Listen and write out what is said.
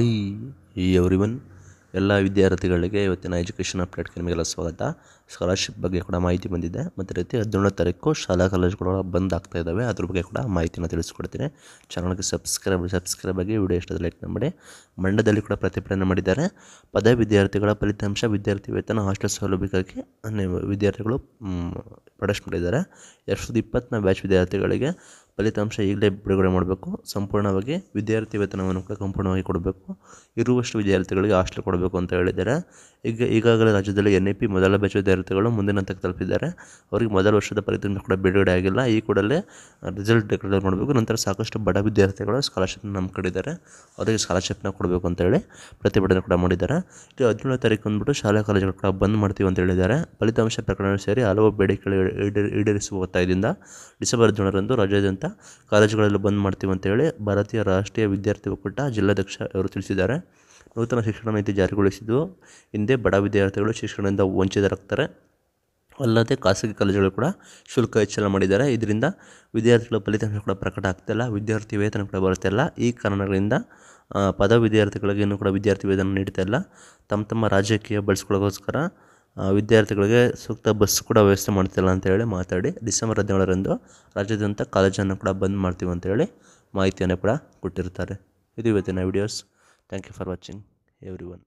I every one ಎಲ್ಲ ವಿದ್ಯಾರ್ಥಿಗಳಿಗೆ ಇವತ್ತಿನ ಎಜುಕೇಷನ್ ಅಪ್ಡೇಟ್ಗೆ ನಿಮಗೆಲ್ಲ ಸ್ವಾಗತ ಸ್ಕಾಲರ್ಶಿಪ್ ಬಗ್ಗೆ ಕೂಡ ಮಾಹಿತಿ ಬಂದಿದೆ ಮತ್ತು ರೀತಿ ಹದಿನೇಳನೇ ತಾರೀಕು ಶಾಲಾ ಕಾಲೇಜುಗಳು ಬಂದ್ ಆಗ್ತಾ ಇದ್ದಾವೆ ಅದ್ರ ಬಗ್ಗೆ ಕೂಡ ಮಾಹಿತಿನ ತಿಳಿಸ್ಕೊಡ್ತೀನಿ ಚಾನಲ್ಗೆ ಸಬ್ಸ್ಕ್ರೈಬ್ ಸಬ್ಸ್ಕ್ರೈಬ್ ಆಗಿ ವಿಡಿಯೋ ಇಷ್ಟದ ಲೈಕ್ ಮಾಡಿ ಮಂಡದಲ್ಲಿ ಕೂಡ ಪ್ರತಿಭಟನೆ ಮಾಡಿದ್ದಾರೆ ಪದವಿ ವಿದ್ಯಾರ್ಥಿಗಳ ಫಲಿತಾಂಶ ವಿದ್ಯಾರ್ಥಿ ವೇತನ ಹಾಸ್ಟೆಲ್ ಸೌಲಭ್ಯಕ್ಕಾಗಿ ವಿದ್ಯಾರ್ಥಿಗಳು ಪ್ರೊಟೆಸ್ಟ್ ಮಾಡಿದ್ದಾರೆ ಎರಡು ಸಾವಿರದ ಇಪ್ಪತ್ತನ ಬ್ಯಾಚ್ ವಿದ್ಯಾರ್ಥಿಗಳಿಗೆ ಫಲಿತಾಂಶ ಈಗಲೇ ಬಿಡುಗಡೆ ಮಾಡಬೇಕು ಸಂಪೂರ್ಣವಾಗಿ ವಿದ್ಯಾರ್ಥಿ ವೇತನವನ್ನು ಕೂಡ ಸಂಪೂರ್ಣವಾಗಿ ಕೊಡಬೇಕು ಇರುವಷ್ಟು ವಿದ್ಯಾರ್ಥಿಗಳಿಗೆ ಹಾಸ್ಟೆಲ್ ಕೊಡಬೇಕು ಅಂತ ಹೇಳಿದ್ದಾರೆ ಈಗ ಈಗಾಗಲೇ ರಾಜ್ಯದಲ್ಲಿ ಎನ್ ಇ ಪಿ ಮೊದಲ ಬ್ಯಾಚ್ ವಿದ್ಯಾರ್ಥಿಗಳು ಮುಂದಿನ ಹಂತಕ್ಕೆ ತಲುಪಿದ್ದಾರೆ ಅವರಿಗೆ ಮೊದಲ ವರ್ಷದ ಫಲಿತಾಂಶ ಕೂಡ ಬಿಡುಗಡೆ ಆಗಿಲ್ಲ ಈ ಕೂಡಲೇ ರಿಸಲ್ಟ್ ಡಿಕ್ಲೇರ್ ಮಾಡಬೇಕು ನಂತರ ಸಾಕಷ್ಟು ಬಡ ವಿದ್ಯಾರ್ಥಿಗಳು ಸ್ಕಾಲರ್ಶಿಪ್ನ ನಂಬ್ಕೊಂಡಿದ್ದಾರೆ ಅವರಿಗೆ ಸ್ಕಾಲರ್ಶಿಪ್ನ ಕೊಡಬೇಕು ಅಂತೇಳಿ ಪ್ರತಿಭಟನೆ ಕೂಡ ಮಾಡಿದ್ದಾರೆ ಇದು ಹದಿನೇಳನೇ ತಾರೀಕು ಬಂದುಬಿಟ್ಟು ಶಾಲಾ ಕಾಲೇಜುಗಳು ಕೂಡ ಬಂದ್ ಮಾಡ್ತೀವಿ ಅಂತ ಹೇಳಿದ್ದಾರೆ ಫಲಿತಾಂಶ ಪ್ರಕರಣ ಸೇರಿ ಹಲವು ಬೇಡಿಕೆಗಳು ಈಡೇರಿಸುವ ಒತ್ತಾಯದಿಂದ ಡಿಸೆಂಬರ್ ಹದಿನೇಳರಂದು ರಾಜ್ಯಾದ್ಯಂತ ಕಾಲೇಜುಗಳಲ್ಲಿ ಕಾಲೇಜುಗಳೆಲ್ಲ ಬಂದ್ ಮಾಡ್ತೀವಿ ಅಂತೇಳಿ ಭಾರತೀಯ ರಾಷ್ಟ್ರೀಯ ವಿದ್ಯಾರ್ಥಿ ಒಕ್ಕೂಟ ಜಿಲ್ಲಾಧ್ಯಕ್ಷ ಅವರು ತಿಳಿಸಿದ್ದಾರೆ ನೂತನ ಶಿಕ್ಷಣ ನೀತಿ ಜಾರಿಗೊಳಿಸಿದ್ದು ಹಿಂದೆ ಬಡ ವಿದ್ಯಾರ್ಥಿಗಳು ಶಿಕ್ಷಣದಿಂದ ವಂಚಿತರಾಗ್ತಾರೆ ಅಲ್ಲದೆ ಖಾಸಗಿ ಕಾಲೇಜುಗಳು ಕೂಡ ಶುಲ್ಕ ಹೆಚ್ಚಳ ಮಾಡಿದ್ದಾರೆ ಇದರಿಂದ ವಿದ್ಯಾರ್ಥಿಗಳ ಫಲಿತಾಂಶ ಕೂಡ ಪ್ರಕಟ ಆಗ್ತಿಲ್ಲ ವಿದ್ಯಾರ್ಥಿ ವೇತನ ಕೂಡ ಬರುತ್ತಿಲ್ಲ ಈ ಕಾರಣಗಳಿಂದ ಪದ ವಿದ್ಯಾರ್ಥಿಗಳಿಗೇನು ಕೂಡ ವಿದ್ಯಾರ್ಥಿ ವೇತನ ನೀಡ್ತಾ ಇಲ್ಲ ತಮ್ಮ ತಮ್ಮ ರಾಜಕೀಯ ಬಳಸ್ಕೊಳ್ಳೋಕ್ಕೋಸ್ಕರ ವಿದ್ಯಾರ್ಥಿಗಳಿಗೆ ಸೂಕ್ತ ಬಸ್ ಕೂಡ ವ್ಯವಸ್ಥೆ ಮಾಡ್ತಿಲ್ಲ ಹೇಳಿ ಮಾತಾಡಿ ಡಿಸೆಂಬರ್ ಹದಿನೇಳರಂದು ರಾಜ್ಯಾದ್ಯಂತ ಕಾಲೇಜನ್ನು ಕೂಡ ಬಂದ್ ಮಾಡ್ತೀವಿ ಹೇಳಿ ಮಾಹಿತಿಯನ್ನು ಕೂಡ ಕೊಟ್ಟಿರ್ತಾರೆ ಇದು ಇವತ್ತಿನ videos thank you for watching every one